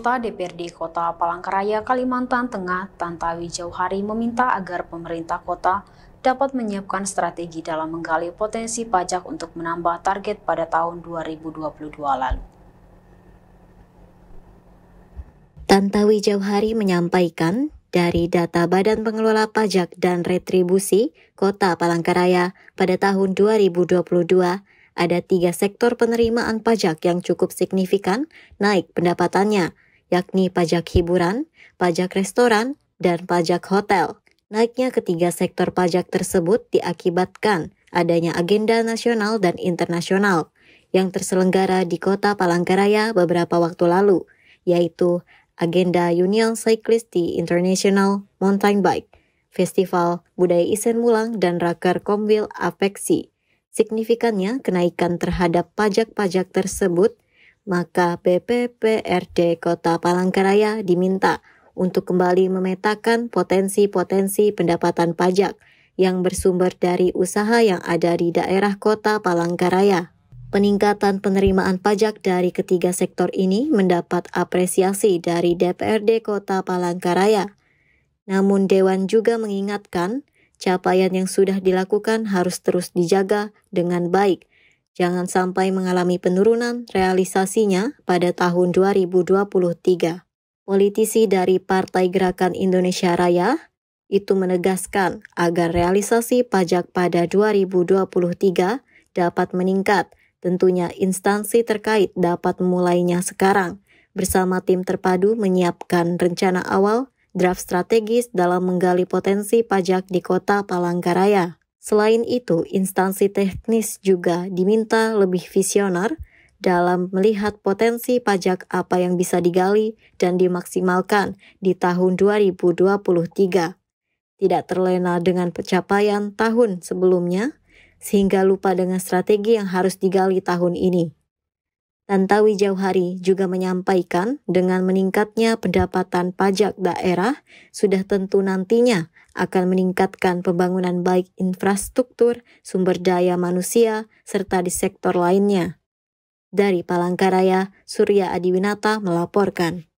Anggota DPRD Kota Palangkaraya, Kalimantan Tengah, Tantawi Jauhari meminta agar pemerintah kota dapat menyiapkan strategi dalam menggali potensi pajak untuk menambah target pada tahun 2022 lalu. Tantawi Jauhari menyampaikan dari data Badan Pengelola Pajak dan Retribusi Kota Palangkaraya pada tahun 2022 ada tiga sektor penerimaan pajak yang cukup signifikan naik pendapatannya, yakni pajak hiburan, pajak restoran, dan pajak hotel. Naiknya ketiga sektor pajak tersebut diakibatkan adanya agenda nasional dan internasional yang terselenggara di kota Palangkaraya beberapa waktu lalu, yaitu agenda Union Cyclisti International Mountain Bike, Festival Budaya Isen Mulang dan Rakar Komwil Apeksi. Signifikannya, kenaikan terhadap pajak-pajak tersebut – maka BPPRD Kota Palangkaraya diminta untuk kembali memetakan potensi-potensi pendapatan pajak yang bersumber dari usaha yang ada di daerah kota Palangkaraya. Peningkatan penerimaan pajak dari ketiga sektor ini mendapat apresiasi dari DPRD Kota Palangkaraya. Namun Dewan juga mengingatkan, capaian yang sudah dilakukan harus terus dijaga dengan baik jangan sampai mengalami penurunan realisasinya pada tahun 2023. Politisi dari Partai Gerakan Indonesia Raya itu menegaskan agar realisasi pajak pada 2023 dapat meningkat. Tentunya instansi terkait dapat mulainya sekarang. Bersama tim terpadu menyiapkan rencana awal draft strategis dalam menggali potensi pajak di kota Palangkaraya. Selain itu, instansi teknis juga diminta lebih visioner dalam melihat potensi pajak apa yang bisa digali dan dimaksimalkan di tahun 2023. Tidak terlena dengan pencapaian tahun sebelumnya, sehingga lupa dengan strategi yang harus digali tahun ini. Tantawi Jauhari juga menyampaikan dengan meningkatnya pendapatan pajak daerah sudah tentu nantinya akan meningkatkan pembangunan baik infrastruktur, sumber daya manusia, serta di sektor lainnya. Dari Palangkaraya, Surya Adiwinata melaporkan.